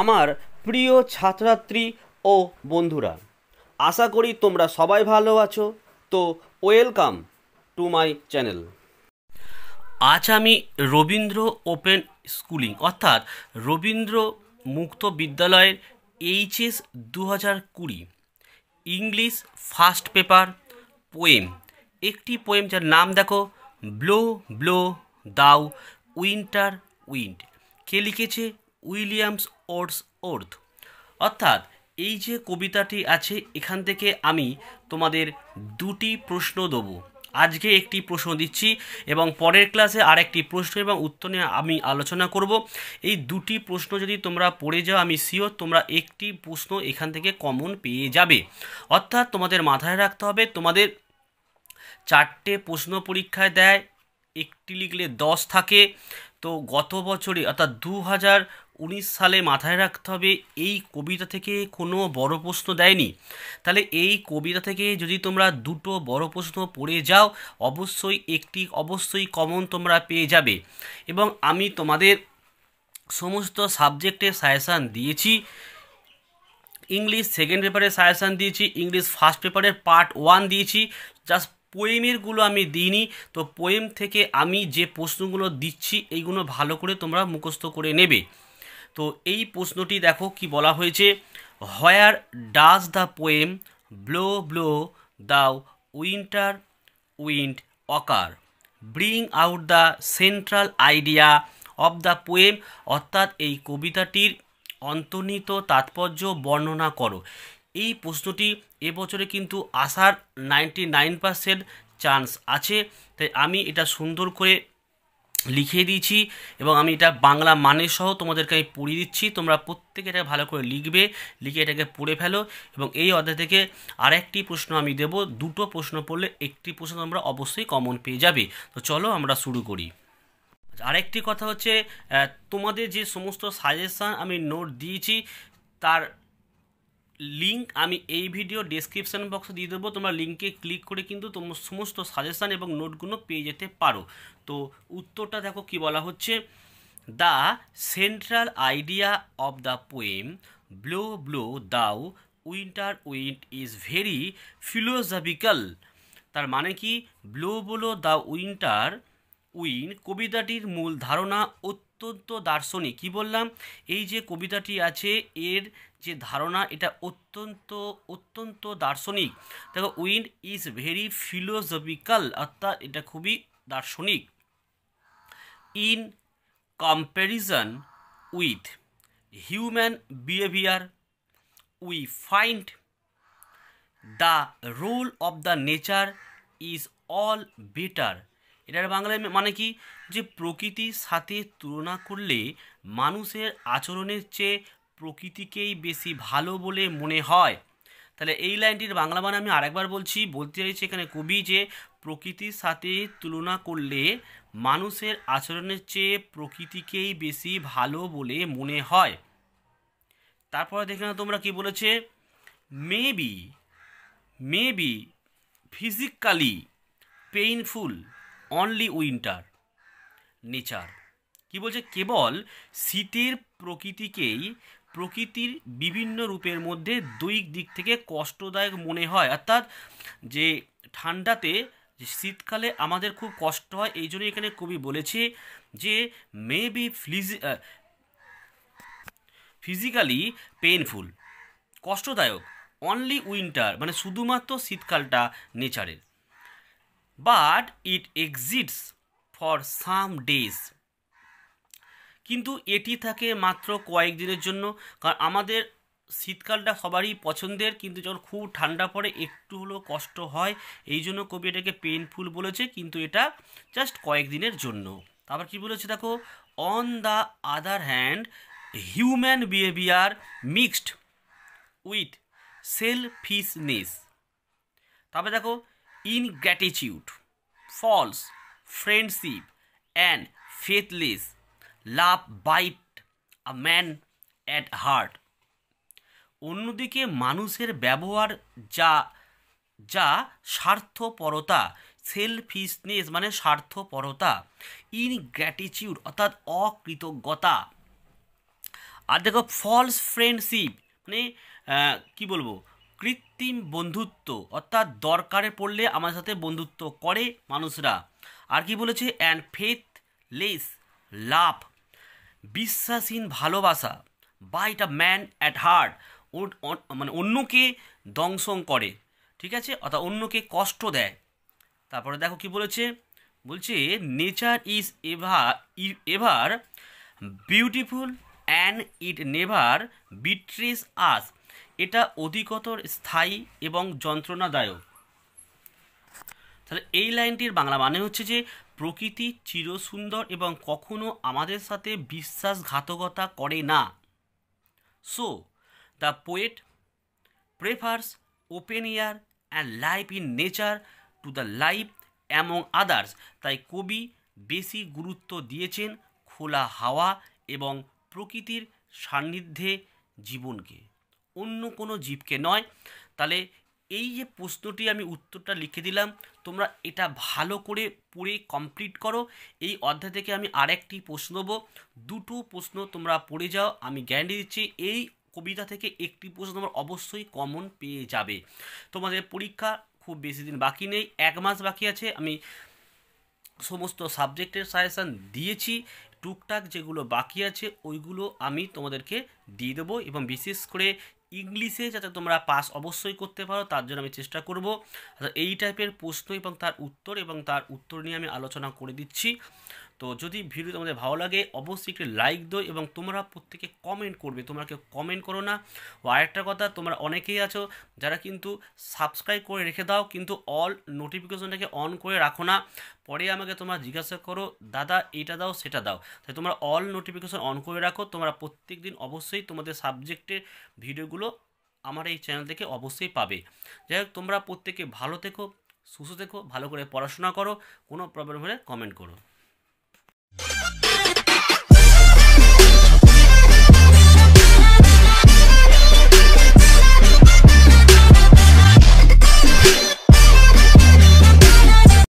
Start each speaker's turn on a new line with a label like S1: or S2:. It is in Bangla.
S1: আমার প্রিয় ছাত্রাত্রী ও বন্ধুরা আশা করি তোমরা সবাই ভালো আছো তো ওয়েলকাম টু মাই চ্যানেল আজ আমি রবীন্দ্র ওপেন স্কুলিং অর্থাৎ রবীন্দ্র মুক্ত বিদ্যালয়ের এইচএস দু হাজার কুড়ি ইংলিশ ফার্স্ট পেপার পোয়েম একটি পোয়েম যার নাম দেখো blow blow thou winter wind কে লিখেছে উইলিয়ামস ওর্স ওর্থ অর্থাৎ এই যে কবিতাটি আছে এখান থেকে আমি তোমাদের দুটি প্রশ্ন দেব আজকে একটি প্রশ্ন দিচ্ছি এবং পরের ক্লাসে আরেকটি প্রশ্ন এবং উত্তর নিয়ে আমি আলোচনা করব এই দুটি প্রশ্ন যদি তোমরা পড়ে যাও আমি সিওর তোমরা একটি প্রশ্ন এখান থেকে কমন পেয়ে যাবে অর্থাৎ তোমাদের মাথায় রাখতে হবে তোমাদের চারটে প্রশ্ন পরীক্ষায় দেয় একটি লিখলে দশ থাকে তো গত বছরে অর্থাৎ দু হাজার উনিশ সালে মাথায় রাখতে হবে এই কবিতা থেকে কোনো বড় প্রশ্ন দেয়নি তাহলে এই কবিতা থেকে যদি তোমরা দুটো বড় প্রশ্ন পড়ে যাও অবশ্যই একটি অবশ্যই কমন তোমরা পেয়ে যাবে এবং আমি তোমাদের সমস্ত সাবজেক্টে সাজেশান দিয়েছি ইংলিশ সেকেন্ড পেপারে সাজেশান দিয়েছি ইংলিশ ফার্স্ট পেপারের পার্ট ওয়ান দিয়েছি জাস্ট পোয়েমেরগুলো আমি দিইনি তো পোয়েম থেকে আমি যে প্রশ্নগুলো দিচ্ছি এইগুলো ভালো করে তোমরা মুখস্থ করে নেবে তো এই প্রশ্নটি দেখো কি বলা হয়েছে where does the poem blow blow the winter wind occur bring out the central idea of the poem অর্থাৎ এই কবিতাটির অন্তর্নিত তাৎপর্য বর্ণনা করো এই প্রশ্নটি এবছরে কিন্তু আসার নাইনটি নাইন পারসেন্ট চান্স আছে তাই আমি এটা সুন্দর করে লিখিয়ে দিয়েছি এবং আমি এটা বাংলা মানে সহ তোমাদেরকে আমি পড়িয়ে দিচ্ছি তোমরা প্রত্যেকে এটা ভালো করে লিখবে লিখে এটাকে পড়ে ফেলো এবং এই অধ্যায় থেকে আরেকটি প্রশ্ন আমি দেব দুটো প্রশ্ন পড়লে একটি প্রশ্ন তোমরা অবশ্যই কমন পেয়ে যাবে তো চলো আমরা শুরু করি আরেকটি কথা হচ্ছে তোমাদের যে সমস্ত সাজেশান আমি নোট দিয়েছি তার লিঙ্ক আমি এই ভিডিও ডিসক্রিপশান বক্সে দিয়ে দেবো তোমরা লিঙ্কে ক্লিক করে কিন্তু তোমার সমস্ত সাজেশান এবং নোটগুলো পেয়ে যেতে পারো তো উত্তরটা দেখো কি বলা হচ্ছে the central idea of the poem blow blow thou winter wind is very philosophical তার মানে কি blow blow the winter wind কবিতাটির মূল ধারণা অত্যন্ত দার্শনিক কী বললাম এই যে কবিতাটি আছে এর যে ধারণা এটা অত্যন্ত অত্যন্ত দার্শনিক দেখো উইন ইজ ভেরি ফিলোজফিক্যাল অর্থাৎ এটা খুবই দার্শনিক in comparison with human behaviour we find the role of the nature is all better এটার বাংলায় মানে কি যে প্রকৃতির সাথে তুলনা করলে মানুষের আচরণের চেয়ে প্রকৃতিকেই বেশি ভালো বলে মনে হয় তাহলে এই লাইনটির বাংলা মানে আমি আরেকবার বলছি বলতে চাইছি এখানে কবি যে প্রকৃতির সাথে তুলনা করলে মানুষের আচরণের চেয়ে প্রকৃতিকেই বেশি ভালো বলে মনে হয় তারপরে দেখে না তোমরা কি বলেছে maybe maybe physically painful only winter nature কি বলছে কেবল শীতের প্রকৃতিকেই প্রকৃতির বিভিন্ন রূপের মধ্যে দুই দিক থেকে কষ্টদায়ক মনে হয় অর্থাৎ যে ঠান্ডাতে শীতকালে আমাদের খুব কষ্ট হয় এই জন্য এখানে কবি বলেছে যে মে বি ফিজি ফিজিক্যালি পেনফুল কষ্টদায়ক অনলি উইন্টার মানে শুধুমাত্র শীতকালটা নেচারের but it exists for some days কিন্তু এটি থাকে মাত্র কয়েক দিনের জন্য কারণ আমাদের শীতকালটা সবারই পছন্দের কিন্তু যখন খুব ঠান্ডা পড়ে একটু হলেও কষ্ট হয় এই জন্য কবি এটাকে পেনফুল বলেছে কিন্তু এটা জাস্ট কয়েক দিনের জন্য তারপর কি বলেছে দেখো on the other hand human behaviour mixed with selfishness তারপরে দেখো ingratitude false friendship and faithless love bite a man at heart অন্যদিকে মানুষের ব্যবহার যা যা স্বার্থপরতা সেলফিসনেস মানে স্বার্থপরতা ইনগ্র্যাটিচিউড অর্থাৎ অকৃতজ্ঞতা আর দেখো ফলস ফ্রেন্ডশিপ মানে কী বলবো কৃত্রিম বন্ধুত্ব অর্থাৎ দরকারে পড়লে আমার সাথে বন্ধুত্ব করে মানুষরা আর কি বলেছে অ্যান্ড ফেথ লেস লাভ বিশ্বাসহীন ভালোবাসা বা এটা ম্যান অ্যাট হার্ট মানে অন্যকে দংশন করে ঠিক আছে অর্থাৎ অন্যকে কষ্ট দেয় তারপরে দেখো কি বলেছে বলছে nature is ever ever beautiful and it never betrays us এটা অধিকতর স্থায়ী এবং যন্ত্রণাদায়ক তাহলে এই লাইনটির বাংলা মানে হচ্ছে যে প্রকৃতি চিরসুন্দর এবং কখনো আমাদের সাথে বিশ্বাসঘাতকতা করে না so the poet prefers open air and life in nature to the life among others তাই কবি বেশি গুরুত্ব দিয়েছেন খোলা হাওয়া এবং প্রকৃতির সান্নিধ্যে জীবনকে অন্য কোনো জীবকে নয় তাহলে এই যে প্রশ্নটি আমি উত্তরটা লিখে দিলাম তোমরা এটা ভালো করে পড়ে কমপ্লিট করো এই অধ্যায় থেকে আমি আরেকটি প্রশ্ন দেবো দুটো প্রশ্ন তোমরা পড়ে যাও আমি গ্যারান্টি দিচ্ছি এই কবিতা থেকে একটি প্রশ্ন তোমার অবশ্যই কমন পেয়ে যাবে তোমাদের পরীক্ষা খুব বেশি দিন বাকি নেই এক মাস বাকি আছে আমি সমস্ত সাবজেক্টের সাজেশান দিয়েছি টুকটাক যেগুলো বাকি আছে ওইগুলো আমি তোমাদেরকে দিয়ে দেবো এবং বিশেষ করে ইংলিশে যাতে তোমরা পাস অবশ্যই করতে পারো তার জন্য আমি চেষ্টা করব আচ্ছা, এই টাইপের প্রশ্ন এবং তার উত্তর এবং তার উত্তর নিয়ে আমি আলোচনা করে দিচ্ছি তো যদি ভিডিও তোমাদের ভালো লাগে অবশ্যই একটি লাইক দো এবং তোমরা প্রত্যেকে কমেন্ট করবে তোমরা কেউ কমেন্ট করো না ও আরেকটা কথা তোমরা অনেকেই আছো যারা কিন্তু সাবস্ক্রাইব করে রেখে দাও কিন্তু অল নোটিফিকেশনটাকে অন করে রাখো না পরে আমাকে তোমরা জিজ্ঞাসা করো দাদা এটা দাও সেটা দাও তাই তোমরা অল নোটিফিকেশন অন করে রাখো তোমরা প্রত্যেক দিন অবশ্যই তোমাদের সাবজেক্টের ভিডিওগুলো আমার এই চ্যানেল থেকে অবশ্যই পাবে যাই হোক তোমরা প্রত্যেকে ভালো থেকো সুস্থ থেকো ভালো করে পড়াশোনা করো কোনো প্রবলেম হলে কমেন্ট করো